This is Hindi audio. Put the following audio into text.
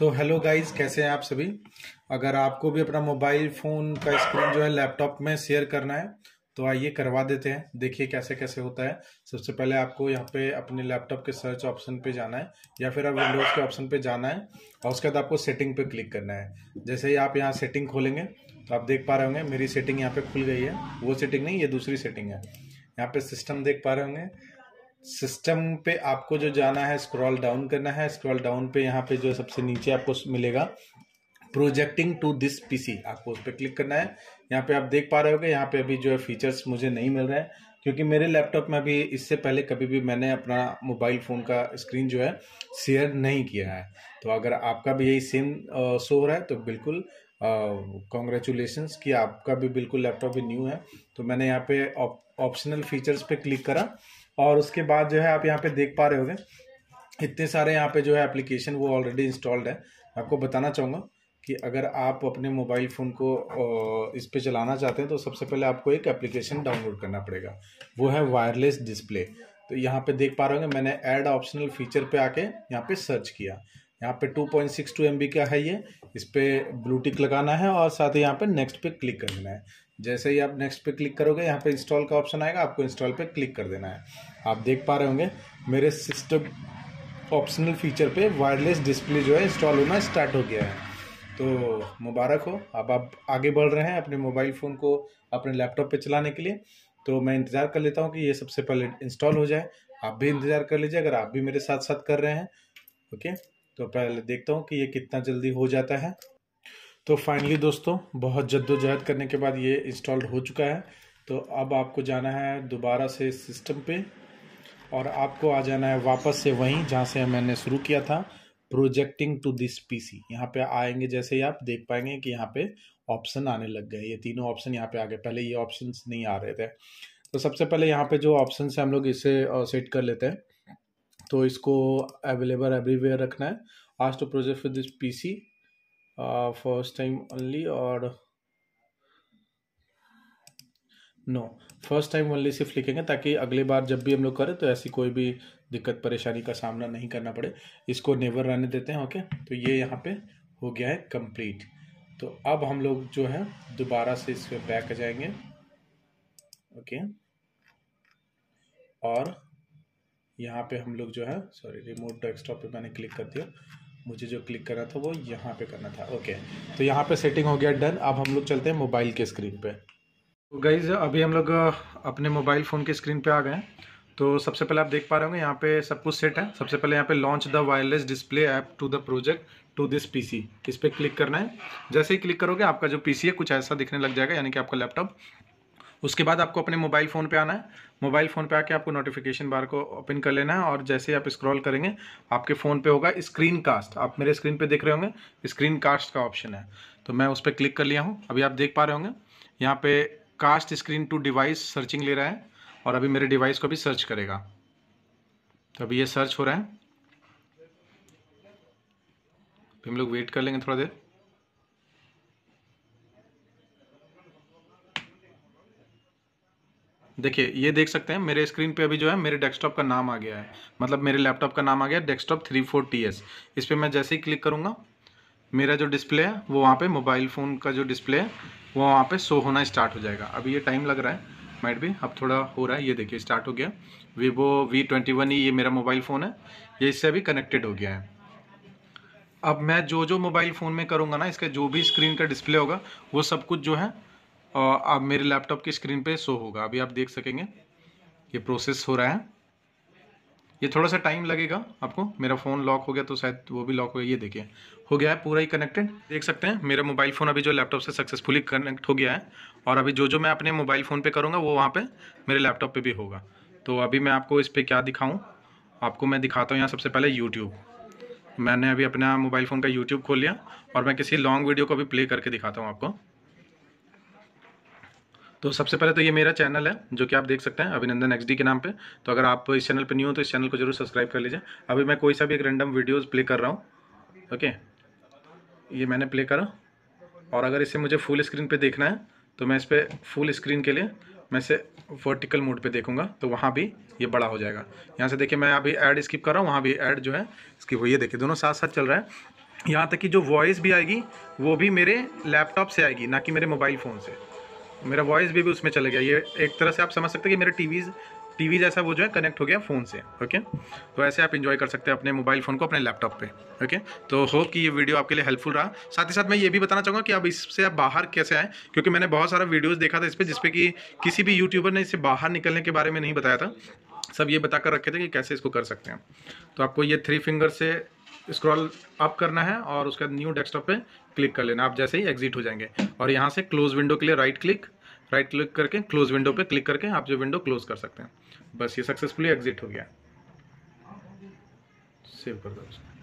तो हेलो गाइस कैसे हैं आप सभी अगर आपको भी अपना मोबाइल फ़ोन का स्क्रीन जो है लैपटॉप में शेयर करना है तो आइए करवा देते हैं देखिए कैसे कैसे होता है सबसे पहले आपको यहाँ पे अपने लैपटॉप के सर्च ऑप्शन पे जाना है या फिर आप विंडोज़ के ऑप्शन पे जाना है और उसके बाद आपको सेटिंग पे क्लिक करना है जैसे ही आप यहाँ सेटिंग खोलेंगे तो आप देख पा रहे होंगे मेरी सेटिंग यहाँ पे खुल गई है वो सेटिंग नहीं ये दूसरी सेटिंग है यहाँ पे सिस्टम देख पा रहे होंगे सिस्टम पे आपको जो जाना है स्क्रॉल डाउन करना है स्क्रॉल डाउन पे यहाँ पे जो सबसे नीचे आपको मिलेगा प्रोजेक्टिंग टू दिस पीसी आपको उस पर क्लिक करना है यहाँ पे आप देख पा रहे हो यहाँ पे अभी जो है फीचर्स मुझे नहीं मिल रहे हैं क्योंकि मेरे लैपटॉप में अभी इससे पहले कभी भी मैंने अपना मोबाइल फ़ोन का स्क्रीन जो है शेयर नहीं किया है तो अगर आपका भी यही सेम शो हो रहा है तो बिल्कुल कॉन्ग्रेचुलेशन कि आपका भी बिल्कुल लैपटॉप भी न्यू है तो मैंने यहाँ पे ऑप्शनल फीचर्स पे क्लिक करा और उसके बाद जो है आप यहाँ पे देख पा रहे होंगे इतने सारे यहाँ पे जो है एप्लीकेशन वो ऑलरेडी इंस्टॉल्ड है आपको बताना चाहूँगा कि अगर आप अपने मोबाइल फ़ोन को इस पर चलाना चाहते हैं तो सबसे पहले आपको एक एप्लीकेशन डाउनलोड करना पड़ेगा वो है वायरलेस डिस्प्ले तो यहाँ पे देख पा रहे होंगे मैंने ऐड ऑप्शनल फीचर पे आके यहाँ पे सर्च किया यहाँ पे 2.62 पॉइंट का है ये इस पर ब्लूटिक लगाना है और साथ ही यहाँ पे नेक्स्ट पे क्लिक कर देना है जैसे ही आप नेक्स्ट पे क्लिक करोगे यहाँ पे इंस्टॉल का ऑप्शन आएगा आपको इंस्टॉल पे क्लिक कर देना है आप देख पा रहे होंगे मेरे सिस्टम ऑप्शनल फीचर पे वायरलेस डिस्प्ले जो है इंस्टॉल होना स्टार्ट हो गया है तो मुबारक हो अब आप आगे बढ़ रहे हैं अपने मोबाइल फ़ोन को अपने लैपटॉप पर चलाने के लिए तो मैं इंतज़ार कर लेता हूँ कि ये सबसे पहले इंस्टॉल हो जाए आप भी इंतज़ार कर लीजिए अगर आप भी मेरे साथ साथ कर रहे हैं ओके तो पहले देखता हूँ कि ये कितना जल्दी हो जाता है तो फाइनली दोस्तों बहुत जद्दोजहद करने के बाद ये इंस्टॉल्ड हो चुका है तो अब आपको जाना है दोबारा से सिस्टम पे और आपको आ जाना है वापस से वहीं जहाँ से मैंने शुरू किया था प्रोजेक्टिंग टू दिस सी यहाँ पे आएंगे जैसे ही आप देख पाएंगे कि यहाँ पे ऑप्शन आने लग गए ये तीनों ऑप्शन यहाँ पे आ गए पहले ये ऑप्शन नहीं आ रहे थे तो सबसे पहले यहाँ पे जो ऑप्शन है हम लोग इसे सेट कर लेते हैं तो इसको अवेलेबल एवरीवेयर रखना है आज to project for this PC first time only और नो फर्स्ट टाइम ओनली सिर्फ लिखेंगे ताकि अगली बार जब भी हम लोग करें तो ऐसी कोई भी दिक्कत परेशानी का सामना नहीं करना पड़े इसको नेवर रहने देते हैं ओके तो ये यहाँ पे हो गया है कंप्लीट तो अब हम लोग जो है दोबारा से इस पर बैक जाएंगे ओके और यहाँ पे हम लोग जो है सॉरी रिमोट डेस्कटॉप पे मैंने क्लिक कर दिया मुझे जो क्लिक करना था वो यहाँ पे करना था ओके तो यहाँ पे सेटिंग हो गया डन अब हम लोग चलते हैं मोबाइल के स्क्रीन पे तो गाइज अभी हम लोग अपने मोबाइल फ़ोन के स्क्रीन पे आ गए तो सबसे पहले आप देख पा रहे होंगे यहाँ पे सब कुछ सेट है सबसे पहले यहाँ पे launch the wireless display app to the project to this PC इस पर क्लिक करना है जैसे ही क्लिक करोगे आपका जो पीसी है कुछ ऐसा दिखने लग जाएगा यानी कि आपका लैपटॉप उसके बाद आपको अपने मोबाइल फ़ोन पे आना है मोबाइल फ़ोन पे आके आपको नोटिफिकेशन बार को ओपन कर लेना है और जैसे ही आप स्क्रॉल करेंगे आपके फ़ोन पे होगा स्क्रीन कास्ट आप मेरे स्क्रीन पे देख रहे होंगे स्क्रीन कास्ट का ऑप्शन है तो मैं उस पर क्लिक कर लिया हूँ अभी आप देख पा रहे होंगे यहाँ पर cast screen to device searching ले रहा है और अभी मेरे डिवाइस को भी सर्च करेगा तो अभी ये सर्च हो रहा है हम लोग वेट कर लेंगे थोड़ा देर देखिए ये देख सकते हैं मेरे स्क्रीन पे अभी जो है मेरे डेस्कटॉप का नाम आ गया है मतलब मेरे लैपटॉप का नाम आ गया desktop three four T S इस पर मैं जैसे ही क्लिक करूँगा मेरा जो डिस्प्ले है वो वहाँ पे मोबाइल फ़ोन का जो डिस्प्ले है वो वहाँ पे शो होना स्टार्ट हो जाएगा अभी ये टाइम लग रहा है माइट भी अब थोड़ा हो रहा है ये देखिए स्टार्ट हो गया वीवो वी ट्वेंटी वन ये मेरा मोबाइल फ़ोन है ये इससे अभी कनेक्टेड हो गया है अब मैं जो जो मोबाइल फ़ोन में करूँगा ना इसका जो भी स्क्रीन का डिस्प्ले होगा वो सब कुछ जो है अब मेरे लैपटॉप की स्क्रीन पे शो होगा अभी आप देख सकेंगे ये प्रोसेस हो रहा है ये थोड़ा सा टाइम लगेगा आपको मेरा फ़ोन लॉक हो गया तो शायद वो भी लॉक हो गया ये देखिए हो गया है पूरा ही कनेक्टेड देख सकते हैं मेरा मोबाइल फ़ोन अभी जो लैपटॉप से सक्सेसफुली कनेक्ट हो गया है और अभी जो जो मैं अपने मोबाइल फ़ोन पे करूँगा वो वहाँ पे मेरे लैपटॉप पे भी होगा तो अभी मैं आपको इस पर क्या दिखाऊँ आपको मैं दिखाता हूँ यहाँ सबसे पहले यूट्यूब मैंने अभी अपना मोबाइल फ़ोन का यूट्यूब खोल लिया और मैं किसी लॉन्ग वीडियो को अभी प्ले करके दिखाता हूँ आपको तो सबसे पहले तो ये मेरा चैनल है जो कि आप देख सकते हैं अभिनंदन एक्सडी के नाम पे तो अगर आप इस चैनल पे न्यू हो तो इस चैनल को जरूर सब्सक्राइब कर लीजिए अभी मैं कोई सा भी एक रैंडम वीडियोस प्ले कर रहा हूँ ओके ये मैंने प्ले करा और अगर इसे मुझे फुल स्क्रीन पर देखना है तो मैं इस पर फुल स्क्रीन के लिए मैं इसे वर्टिकल मोड पर देखूँगा तो वहाँ भी ये बड़ा हो जाएगा यहाँ से देखिए मैं अभी एड स्किप कर रहा हूँ वहाँ भी एड जो है स्किप हो ये देखिए दोनों साथ साथ चल रहा है यहाँ तक कि जो वॉइस भी आएगी वो भी मेरे लैपटॉप से आएगी ना कि मेरे मोबाइल फ़ोन से मेरा वॉइस भी, भी उसमें चले गया ये एक तरह से आप समझ सकते हैं कि मेरे टीवीज़ टीवी जैसा वो जो है कनेक्ट हो गया फ़ोन से ओके तो ऐसे आप इन्जॉय कर सकते हैं अपने मोबाइल फ़ोन को अपने लैपटॉप पे ओके तो होप कि ये वीडियो आपके लिए हेल्पफुल रहा साथ ही साथ मैं ये भी बताना चाहूँगा कि अब इससे आप बाहर कैसे आए क्योंकि मैंने बहुत सारा वीडियोज़ देखा था इस पर जिसपे कि किसी भी यूट्यूबर ने इससे बाहर निकलने के बारे में नहीं बताया था सब ये बता कर रखे थे कि कैसे इसको कर सकते हैं तो आपको ये थ्री फिंगर से स्क्रॉल अप करना है और उसके बाद न्यू डेस्कटॉप पे क्लिक कर लेना आप जैसे ही एग्जिट हो जाएंगे और यहाँ से क्लोज विंडो के लिए राइट क्लिक राइट क्लिक करके क्लोज विंडो पे क्लिक करके आप जो विंडो क्लोज कर सकते हैं बस ये सक्सेसफुली एग्जिट हो गया सेव कर दो